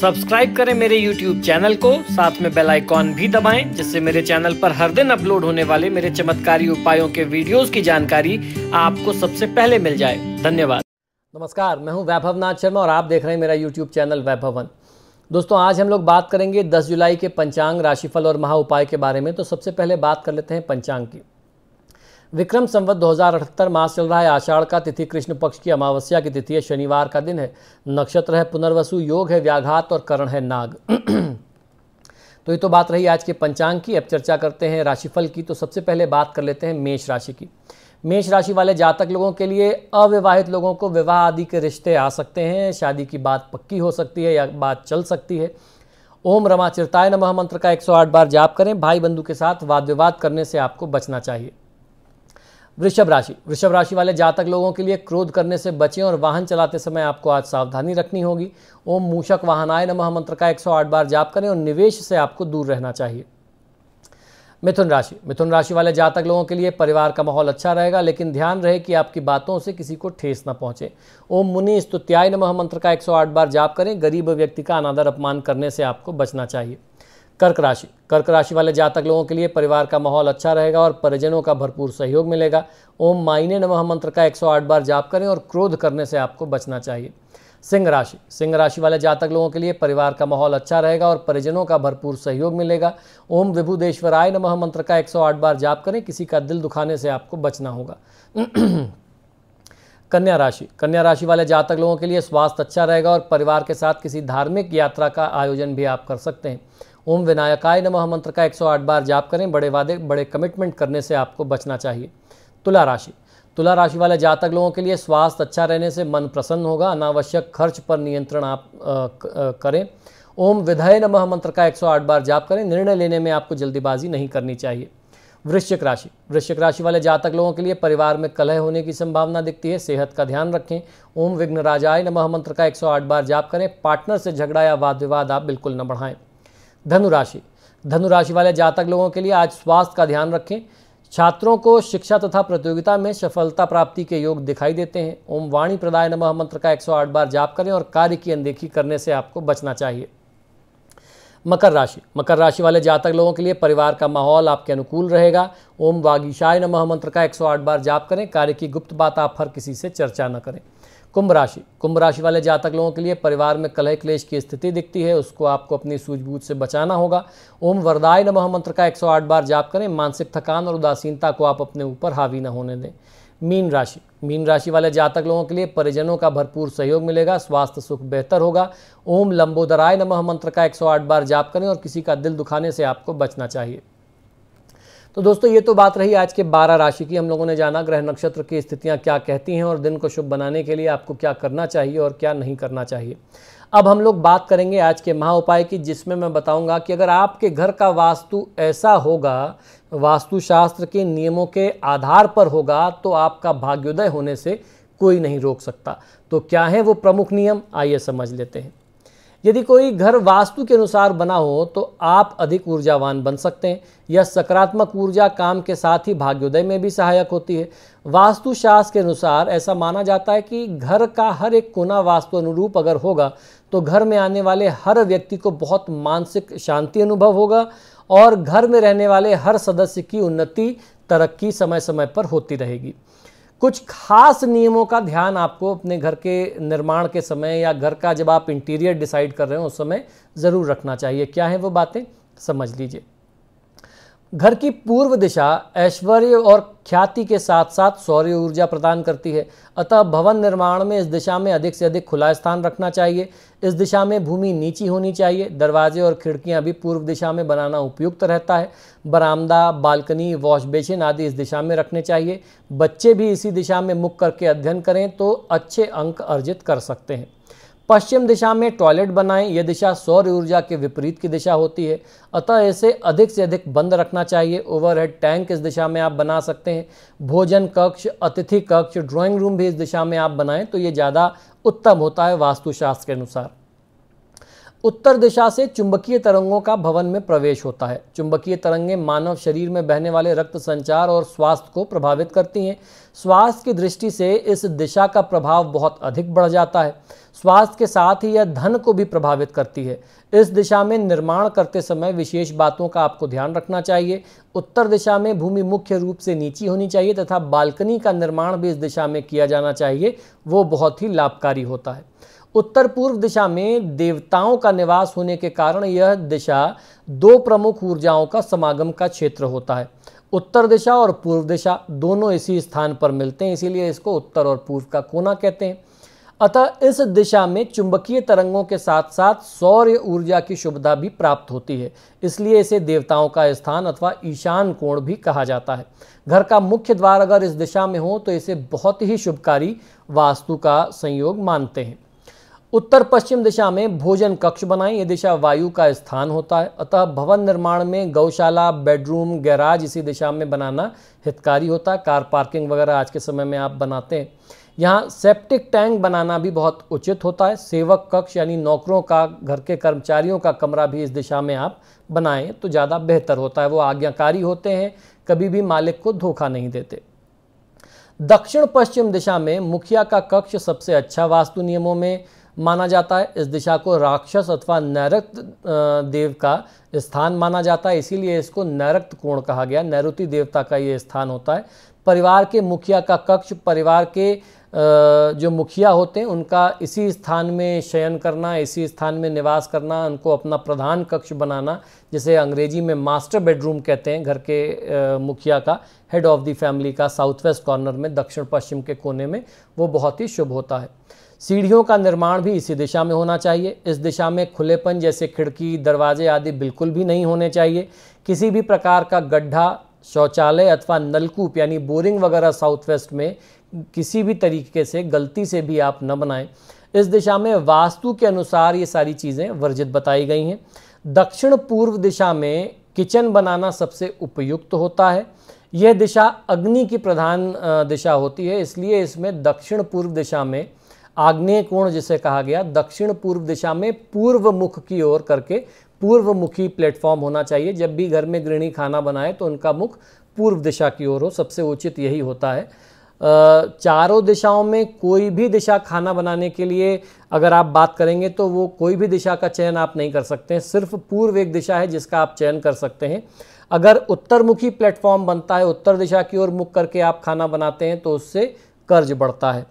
subscribe करें मेरे YouTube channel को साथ में बेल आइकॉन भी दबाएं जिससे मेरे चैनल पर हर दिन अपलोड होने वाले मेरे चमत्कारी उपायों के वीडियोस की जानकारी आपको सबसे पहले मिल जाए धन्यवाद नमस्कार मैं हूं वैभव नाथ शर्मा और आप देख रहे हैं मेरा यूट्यूब चैनल वैभवन दोस्तों आज हम लोग बात करेंगे दस जुलाई के पंचांग राशिफल और महा उपाय के बारे में तो सबसे पहले बात कर लेते हैं पंचांग की विक्रम संवत दो मास चल रहा है आषाढ़ का तिथि कृष्ण पक्ष की अमावस्या की तिथि है शनिवार का दिन है नक्षत्र है पुनर्वसु योग है व्याघात और करण है नाग तो ये तो बात रही आज के पंचांग की अब चर्चा करते हैं राशिफल की तो सबसे पहले बात कर लेते हैं मेष राशि की मेष राशि वाले जातक लोगों के लिए अविवाहित लोगों को विवाह आदि के रिश्ते आ सकते हैं शादी की बात पक्की हो सकती है या बात चल सकती है ओम रमा चिरताय नमः मंत्र का 108 बार जाप करें भाई बंधु के साथ वाद विवाद करने से आपको बचना चाहिए वृषभ राशि वृषभ राशि वाले जातक लोगों के लिए क्रोध करने से बचें और वाहन चलाते समय आपको आज सावधानी रखनी होगी ओम मूषक वाहनाय नमः मंत्र का 108 बार जाप करें और निवेश से आपको दूर रहना चाहिए मिथुन राशि मिथुन राशि वाले जातक लोगों के लिए परिवार का माहौल अच्छा रहेगा लेकिन ध्यान रहे कि आपकी बातों से किसी को ठेस न पहुंचे ओम मुनि स्तुत्याय नमः मंत्र का 108 बार जाप करें गरीब व्यक्ति का अनादर अपमान करने से आपको बचना चाहिए कर्क राशि कर्क राशि वाले जातक लोगों के लिए परिवार का माहौल अच्छा रहेगा और परिजनों का भरपूर सहयोग मिलेगा ओम माइने नमः मंत्र का 108 बार जाप करें और क्रोध करने से आपको बचना चाहिए सिंह राशि सिंह राशि वाले जातक लोगों के लिए परिवार का माहौल अच्छा रहेगा और परिजनों का भरपूर सहयोग मिलेगा ओम विभुदेश्वराय नमः मंत्र का 108 बार जाप करें किसी का दिल दुखाने से आपको बचना होगा कन्या राशि कन्या राशि वाले जातक लोगों के लिए स्वास्थ्य अच्छा रहेगा और परिवार के साथ किसी धार्मिक यात्रा का आयोजन भी आप कर सकते हैं ओम विनायकाय नमः मंत्र का 108 बार जाप करें बड़े वादे बड़े कमिटमेंट करने से आपको बचना चाहिए तुला राशि तुला राशि वाले जातक लोगों के लिए स्वास्थ्य अच्छा रहने से मन प्रसन्न होगा अनावश्यक खर्च पर नियंत्रण आप आ, करें ओम विधाय नमः मंत्र का 108 बार जाप करें निर्णय लेने में आपको जल्दीबाजी नहीं करनी चाहिए वृश्चिक राशि वृश्चिक राशि वाले जातक लोगों के लिए परिवार में कलह होने की संभावना दिखती है सेहत का ध्यान रखें ओम विघ्न राजाय नमः मंत्र का 108 बार जाप करें पार्टनर से झगड़ा या वाद विवाद आप बिल्कुल न बढ़ाएं धनुराशि धनुराशि वाले जातक लोगों के लिए आज स्वास्थ्य का ध्यान रखें छात्रों को शिक्षा तथा प्रतियोगिता में सफलता प्राप्ति के योग दिखाई देते हैं ओम वाणी प्रदाय नमः मंत्र का 108 बार जाप करें और कार्य की अनदेखी करने से आपको बचना चाहिए मकर राशि मकर राशि वाले जातक लोगों के लिए परिवार का माहौल आपके अनुकूल रहेगा ओम वागीशाय नमः मंत्र का 108 बार जाप करें कार्य की गुप्त बात आप हर किसी से चर्चा न करें कुंभ राशि कुंभ राशि वाले जातक लोगों के लिए परिवार में कलह क्लेश की स्थिति दिखती है उसको आपको अपनी सूझबूझ से बचाना होगा ओम वरदाय नमः मंत्र का 108 बार जाप करें मानसिक थकान और उदासीनता को आप अपने ऊपर हावी न होने दें मीन राशि मीन राशि वाले जातक लोगों के लिए परिजनों का भरपूर सहयोग मिलेगा स्वास्थ्य सुख बेहतर होगा ओम लंबोदराय नमः मंत्र का 108 बार जाप करें और किसी का दिल दुखाने से आपको बचना चाहिए तो दोस्तों ये तो बात रही आज के 12 राशि की हम लोगों ने जाना ग्रह नक्षत्र की स्थितियां क्या कहती हैं और दिन को शुभ बनाने के लिए आपको क्या करना चाहिए और क्या नहीं करना चाहिए अब हम लोग बात करेंगे आज के महा उपाय की जिसमें मैं बताऊंगा कि अगर आपके घर का वास्तु ऐसा होगा वास्तुशास्त्र के नियमों के आधार पर होगा तो आपका भाग्योदय होने से कोई नहीं रोक सकता तो क्या है वो प्रमुख नियम आइए समझ लेते हैं यदि कोई घर वास्तु के अनुसार बना हो तो आप अधिक ऊर्जावान बन सकते हैं यह सकारात्मक ऊर्जा काम के साथ ही भाग्योदय में भी सहायक होती है वास्तुशास्त्र के अनुसार ऐसा माना जाता है कि घर का हर एक कोना वास्तु अनुरूप अगर होगा तो घर में आने वाले हर व्यक्ति को बहुत मानसिक शांति अनुभव होगा और घर में रहने वाले हर सदस्य की उन्नति तरक्की समय समय पर होती रहेगी कुछ खास नियमों का ध्यान आपको अपने घर के निर्माण के समय या घर का जब आप इंटीरियर डिसाइड कर रहे हो उस समय ज़रूर रखना चाहिए क्या है वो बातें समझ लीजिए घर की पूर्व दिशा ऐश्वर्य और ख्याति के साथ साथ सौर्य ऊर्जा प्रदान करती है अतः भवन निर्माण में इस दिशा में अधिक से अधिक खुला स्थान रखना चाहिए इस दिशा में भूमि नीची होनी चाहिए दरवाजे और खिड़कियां भी पूर्व दिशा में बनाना उपयुक्त रहता है बरामदा बालकनी वॉश बेसिन आदि इस दिशा में रखने चाहिए बच्चे भी इसी दिशा में मुख करके अध्ययन करें तो अच्छे अंक अर्जित कर सकते हैं पश्चिम दिशा में टॉयलेट बनाएं यह दिशा सौर ऊर्जा के विपरीत की दिशा होती है अतः इसे अधिक से अधिक बंद रखना चाहिए ओवरहेड टैंक इस दिशा में आप बना सकते हैं भोजन कक्ष अतिथि कक्ष ड्राइंग रूम भी इस दिशा में आप बनाएं तो ये ज़्यादा उत्तम होता है वास्तुशास्त्र के अनुसार उत्तर दिशा से चुंबकीय तरंगों का भवन में प्रवेश होता है चुंबकीय तरंगें मानव शरीर में बहने वाले रक्त संचार और स्वास्थ्य को प्रभावित करती हैं स्वास्थ्य की दृष्टि से इस दिशा का प्रभाव बहुत अधिक बढ़ जाता है स्वास्थ्य के साथ ही यह धन को भी प्रभावित करती है इस दिशा में निर्माण करते समय विशेष बातों का आपको ध्यान रखना चाहिए उत्तर दिशा में भूमि मुख्य रूप से नीची होनी चाहिए तथा बालकनी का निर्माण भी इस दिशा में किया जाना चाहिए वो बहुत ही लाभकारी होता है उत्तर पूर्व दिशा में देवताओं का निवास होने के कारण यह दिशा दो प्रमुख ऊर्जाओं का समागम का क्षेत्र होता है उत्तर दिशा और पूर्व दिशा दोनों इसी स्थान पर मिलते हैं इसीलिए इसको उत्तर और पूर्व का कोना कहते हैं अतः इस दिशा में चुंबकीय तरंगों के साथ साथ सौर्य ऊर्जा की सुविधा भी प्राप्त होती है इसलिए इसे देवताओं का स्थान अथवा ईशान कोण भी कहा जाता है घर का मुख्य द्वार अगर इस दिशा में हो तो इसे बहुत ही शुभकारी वास्तु का संयोग मानते हैं उत्तर पश्चिम दिशा में भोजन कक्ष बनाएं ये दिशा वायु का स्थान होता है अतः भवन निर्माण में गौशाला बेडरूम गैराज इसी दिशा में बनाना हितकारी होता है कार पार्किंग वगैरह आज के समय में आप बनाते हैं यहाँ सेप्टिक टैंक बनाना भी बहुत उचित होता है सेवक कक्ष यानी नौकरों का घर के कर्मचारियों का कमरा भी इस दिशा में आप बनाएं तो ज़्यादा बेहतर होता है वो आज्ञाकारी होते हैं कभी भी मालिक को धोखा नहीं देते दक्षिण पश्चिम दिशा में मुखिया का कक्ष सबसे अच्छा वास्तु नियमों में माना जाता है इस दिशा को राक्षस अथवा नैरक्त देव का स्थान माना जाता है इसीलिए इसको नैरक्त कोण कहा गया नैरुति देवता का ये स्थान होता है परिवार के मुखिया का कक्ष परिवार के जो मुखिया होते हैं उनका इसी स्थान में शयन करना इसी स्थान में निवास करना उनको अपना प्रधान कक्ष बनाना जिसे अंग्रेजी में मास्टर बेडरूम कहते हैं घर के मुखिया का हेड ऑफ़ दी फैमिली का साउथ वेस्ट कॉर्नर में दक्षिण पश्चिम के कोने में वो बहुत ही शुभ होता है सीढ़ियों का निर्माण भी इसी दिशा में होना चाहिए इस दिशा में खुलेपन जैसे खिड़की दरवाजे आदि बिल्कुल भी नहीं होने चाहिए किसी भी प्रकार का गड्ढा शौचालय अथवा नलकूप यानी बोरिंग वगैरह साउथ वेस्ट में किसी भी तरीके से गलती से भी आप न बनाएं इस दिशा में वास्तु के अनुसार ये सारी चीज़ें वर्जित बताई गई हैं दक्षिण पूर्व दिशा में किचन बनाना सबसे उपयुक्त होता है यह दिशा अग्नि की प्रधान दिशा होती है इसलिए इसमें दक्षिण पूर्व दिशा में आग्नेय कोण जिसे कहा गया दक्षिण पूर्व दिशा में पूर्व मुख की ओर करके पूर्व मुखी प्लेटफॉर्म होना चाहिए जब भी घर में गृहिणी खाना बनाए तो उनका मुख पूर्व दिशा की ओर हो सबसे उचित यही होता है चारों दिशाओं में कोई भी दिशा खाना बनाने के लिए अगर आप बात करेंगे तो वो कोई भी दिशा का चयन आप नहीं कर सकते हैं सिर्फ पूर्व एक दिशा है जिसका आप चयन कर सकते हैं अगर उत्तरमुखी प्लेटफॉर्म बनता है उत्तर दिशा की ओर मुख करके आप खाना बनाते हैं तो उससे कर्ज बढ़ता है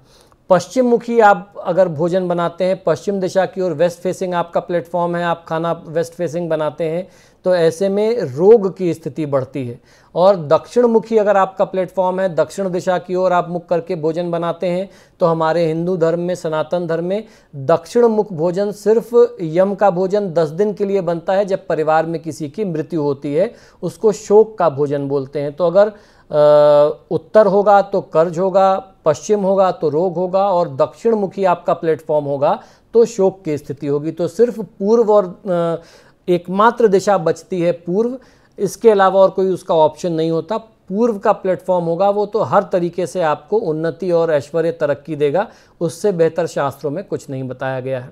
पश्चिम मुखी आप अगर भोजन बनाते हैं पश्चिम दिशा की ओर वेस्ट फेसिंग आपका प्लेटफॉर्म है आप खाना वेस्ट फेसिंग बनाते हैं तो ऐसे में रोग की स्थिति बढ़ती है और दक्षिण मुखी अगर आपका प्लेटफॉर्म है दक्षिण दिशा की ओर आप मुख करके भोजन बनाते हैं तो हमारे हिंदू धर्म में सनातन धर्म में दक्षिण मुख भोजन सिर्फ यम का भोजन दस दिन के लिए बनता है जब परिवार में किसी की मृत्यु होती है उसको शोक का भोजन बोलते हैं तो अगर उत्तर होगा तो कर्ज होगा पश्चिम होगा तो रोग होगा और दक्षिण मुखी आपका प्लेटफॉर्म होगा तो शोक की स्थिति होगी तो सिर्फ पूर्व और एकमात्र दिशा बचती है पूर्व इसके अलावा और कोई उसका ऑप्शन नहीं होता पूर्व का प्लेटफॉर्म होगा वो तो हर तरीके से आपको उन्नति और ऐश्वर्य तरक्की देगा उससे बेहतर शास्त्रों में कुछ नहीं बताया गया है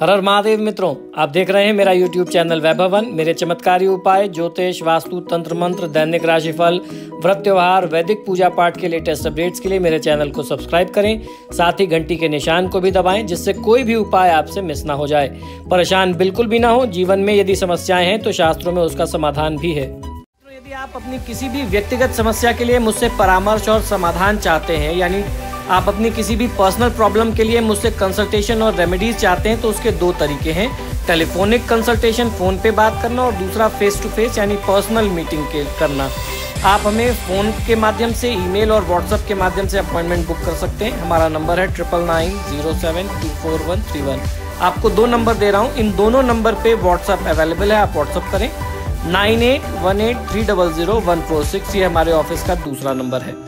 हर हर महादेव मित्रों आप देख रहे हैं मेरा YouTube चैनल वैभवन मेरे चमत्कारी उपाय ज्योतिष वास्तु तंत्र मंत्र दैनिक राशिफल व्रत त्योहार वैदिक पूजा पाठ के लेटेस्ट अपडेट्स के लिए मेरे चैनल को सब्सक्राइब करें साथ ही घंटी के निशान को भी दबाएं जिससे कोई भी उपाय आपसे मिस ना हो जाए परेशान बिल्कुल भी ना हो जीवन में यदि समस्याएं हैं तो शास्त्रों में उसका समाधान भी है तो यदि आप अपनी किसी भी व्यक्तिगत समस्या के लिए मुझसे परामर्श और समाधान चाहते हैं यानी आप अपनी किसी भी पर्सनल प्रॉब्लम के लिए मुझसे कंसल्टेशन और रेमेडीज चाहते हैं तो उसके दो तरीके हैं टेलीफोनिक कंसल्टेशन फ़ोन पे बात करना और दूसरा फेस टू फेस यानी पर्सनल मीटिंग के करना आप हमें फ़ोन के माध्यम से ईमेल और व्हाट्सएप के माध्यम से अपॉइंटमेंट बुक कर सकते हैं हमारा नंबर है triple nine zero seven two four one three one आपको दो नंबर दे रहा हूँ इन दोनों नंबर पे व्हाट्सएप अवेलेबल है आप व्हाट्सएप करें nine eight one eight three double zero one four six ये हमारे ऑफिस का दूसरा नंबर है